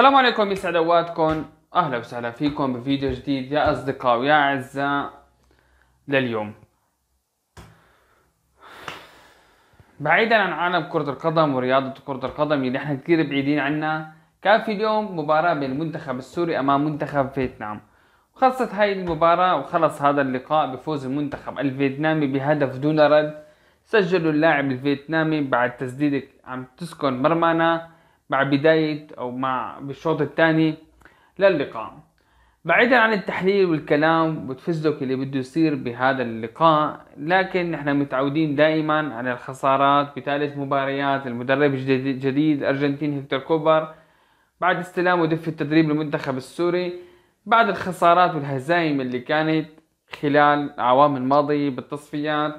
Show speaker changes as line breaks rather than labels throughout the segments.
السلام عليكم يسعد اوقاتكم اهلا وسهلا فيكم بفيديو جديد يا اصدقاء ويا اعزاء لليوم بعيدا عن عالم كرة القدم ورياضة كرة القدم اللي احنا كثير بعيدين عنها كان في اليوم مباراة بين المنتخب السوري امام منتخب فيتنام خلصت هاي المباراة وخلص هذا اللقاء بفوز المنتخب الفيتنامي بهدف دون رد سجلوا اللاعب الفيتنامي بعد تسديدة عم تسكن مرمانا مع بداية أو مع بالشوط الثاني للقاء بعيدا عن التحليل والكلام والفزلك اللي بده يصير بهذا اللقاء لكن نحن متعودين دائما على الخسارات بثالث مباريات المدرب الجديد الارجنتيني هكتور كوبر بعد استلامه ودف التدريب للمنتخب السوري بعد الخسارات والهزايم اللي كانت خلال الأعوام الماضية بالتصفيات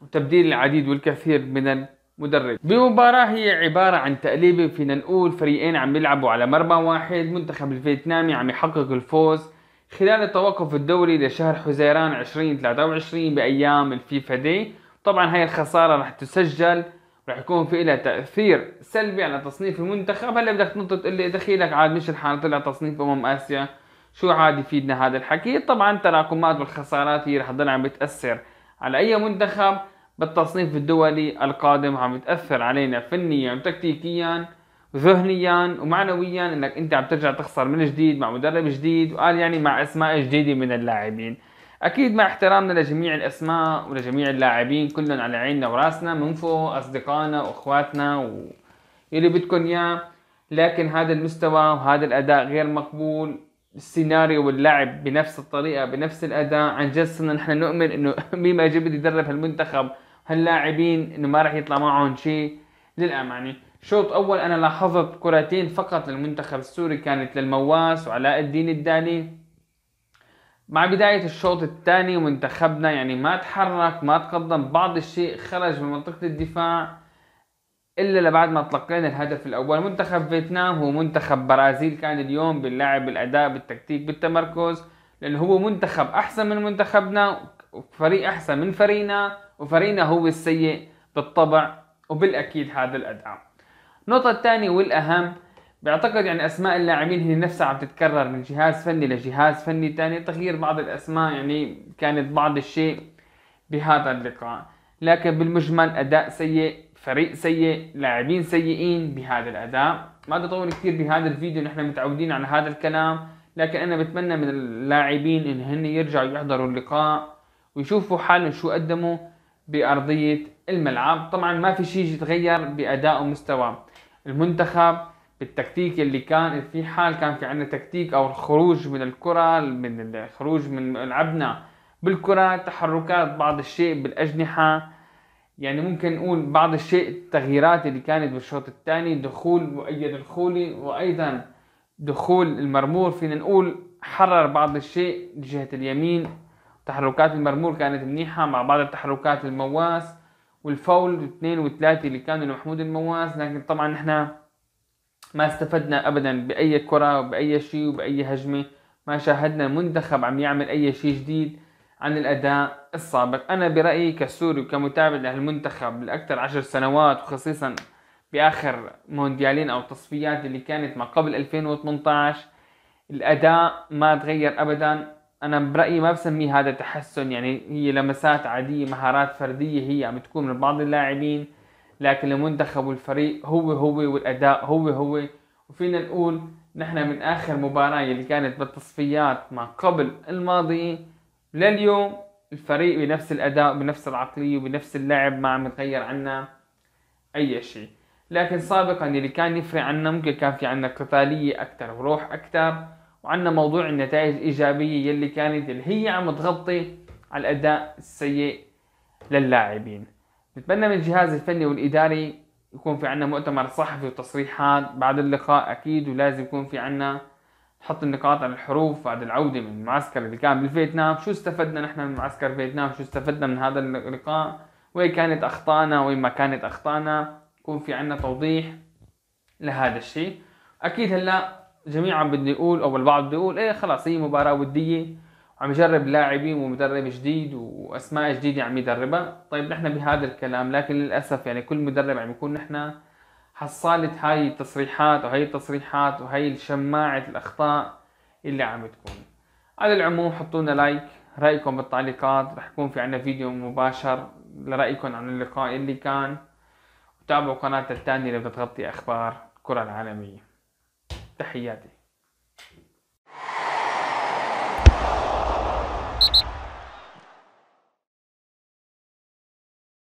وتبديل العديد والكثير من مدرب بمباراة هي عبارة عن تقليبة فينا نقول فريقين عم يلعبوا على مرمى واحد منتخب الفيتنامي عم يحقق الفوز خلال التوقف الدوري لشهر حزيران 2023 بأيام الفيفا دي طبعا هاي الخسارة رح تسجل رح يكون في لها تأثير سلبي على تصنيف المنتخب هلا بدك تنط تقول لي دخيلك عاد مش الحال طلع تصنيف أمم آسيا شو عاد يفيدنا هذا الحكي طبعا تراكمات والخسارات هي رح تضل عم بتأثر على أي منتخب بالتصنيف الدولي القادم عم بتأثر علينا فنيا وتكتيكيا وذهنيا ومعنويا انك انت عم ترجع تخسر من جديد مع مدرب جديد وقال يعني مع اسماء جديده من اللاعبين اكيد مع احترامنا لجميع الاسماء ولجميع اللاعبين كلهم على عيننا وراسنا من فوق اصدقائنا واخواتنا و... بدكم اياه لكن هذا المستوى وهذا الاداء غير مقبول السيناريو واللعب بنفس الطريقه بنفس الاداء عن جد صرنا نحن نؤمن انه مين ما جاء بده يدرب هالمنتخب هاللاعبين انه ما راح يطلع معهم شيء للامانه يعني شوط اول انا لاحظت كرتين فقط للمنتخب السوري كانت للمواس وعلاء الدين الدالي مع بداية الشوط الثاني منتخبنا يعني ما تحرك ما تقدم بعض الشيء خرج من منطقة الدفاع الا بعد ما تلقينا الهدف الاول منتخب فيتنام هو منتخب برازيل كان اليوم باللعب بالاداء بالتكتيك بالتمركز لانه هو منتخب احسن من منتخبنا وفريق احسن من فريقنا وفريقنا هو السيء بالطبع وبالاكيد هذا الاداء النقطه الثانيه والاهم بعتقد يعني اسماء اللاعبين هي نفسها عم تتكرر من جهاز فني لجهاز فني ثاني تغيير بعض الاسماء يعني كانت بعض الشيء بهذا اللقاء لكن بالمجمل اداء سيء فريق سيء لاعبين سيئين بهذا الاداء ما بدي اطول كثير بهذا الفيديو نحن متعودين على هذا الكلام لكن انا بتمنى من اللاعبين ان هن يرجعوا يحضروا اللقاء ويشوفوا حالهم شو قدموا بارضيه الملعب طبعا ما في شيء يتغير باداء ومستوى المنتخب بالتكتيك اللي كان في حال كان في عندنا تكتيك او الخروج من الكره من الخروج من لعبنا بالكره تحركات بعض الشيء بالاجنحه يعني ممكن نقول بعض الشيء التغييرات اللي كانت بالشوط الثاني دخول مؤيد الخولي وايضا دخول المرمور فينا نقول حرر بعض الشيء جهة اليمين تحركات المرمور كانت منيحة مع بعض التحركات المواس والفول اثنين وثلاثة اللي كانوا لمحمود المواس لكن طبعا احنا ما استفدنا ابدا باي كرة وباي شيء وباي هجمة ما شاهدنا المنتخب عم يعمل اي شيء جديد عن الاداء السابق انا برايي كسوري وكمتابع للمنتخب لاكثر عشر سنوات وخصيصا باخر مونديالين او تصفيات اللي كانت ما قبل 2018 الاداء ما تغير ابدا انا برايي ما بسميه هذا تحسن يعني هي لمسات عاديه مهارات فرديه هي عم تكون من بعض اللاعبين لكن المنتخب والفريق هو هو والاداء هو هو وفينا نقول نحن من اخر مباراه اللي كانت بالتصفيات ما قبل الماضيه لليوم الفريق بنفس الاداء بنفس العقليه وبنفس اللعب ما عم يتغير عنا اي شيء لكن سابقا اللي كان يفرق عنا ممكن كان في عنا قتاليه اكثر وروح اكثر وعنا موضوع النتائج الايجابيه يلي كانت اللي هي عم تغطي على الاداء السيء للاعبين نتمنى من الجهاز الفني والاداري يكون في عنا مؤتمر صحفي وتصريحات بعد اللقاء اكيد ولازم يكون في عنا حط النقاط على الحروف بعد العودة من المعسكر اللي كان بالفيتنام شو استفدنا نحن من معسكر فيتنام شو استفدنا من هذا اللقاء وين كانت أخطائنا وين ما كانت أخطائنا يكون في عنا توضيح لهذا الشيء أكيد هلا جميعا بده يقول أو البعض بده يقول إيه خلاص هي مباراة ودية عم يجرب لاعبين ومدرب جديد واسماء جديده عم يدربها طيب نحن بهذا الكلام لكن للاسف يعني كل مدرب عم يكون نحن حصلت هاي التصريحات وهي التصريحات وهي شماعة الأخطاء اللي عم تكون على العموم حطونا لايك رأيكم بالتعليقات رح يكون في عنا فيديو مباشر لرأيكم عن اللقاء اللي كان وتابعوا قناتنا التانية اللي بتغطي أخبار الكرة العالمية تحياتي